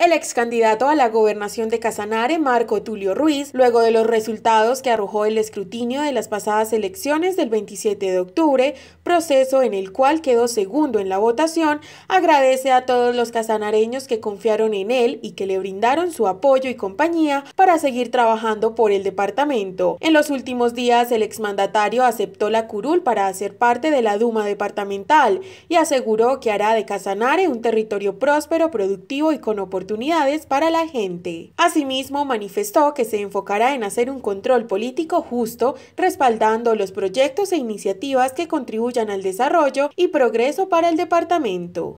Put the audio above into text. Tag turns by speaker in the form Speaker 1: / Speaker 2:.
Speaker 1: El ex candidato a la gobernación de Casanare, Marco Tulio Ruiz, luego de los resultados que arrojó el escrutinio de las pasadas elecciones del 27 de octubre, proceso en el cual quedó segundo en la votación, agradece a todos los casanareños que confiaron en él y que le brindaron su apoyo y compañía para seguir trabajando por el departamento. En los últimos días, el ex mandatario aceptó la curul para hacer parte de la Duma departamental y aseguró que hará de Casanare un territorio próspero, productivo y con oportunidades oportunidades para la gente. Asimismo, manifestó que se enfocará en hacer un control político justo, respaldando los proyectos e iniciativas que contribuyan al desarrollo y progreso para el departamento.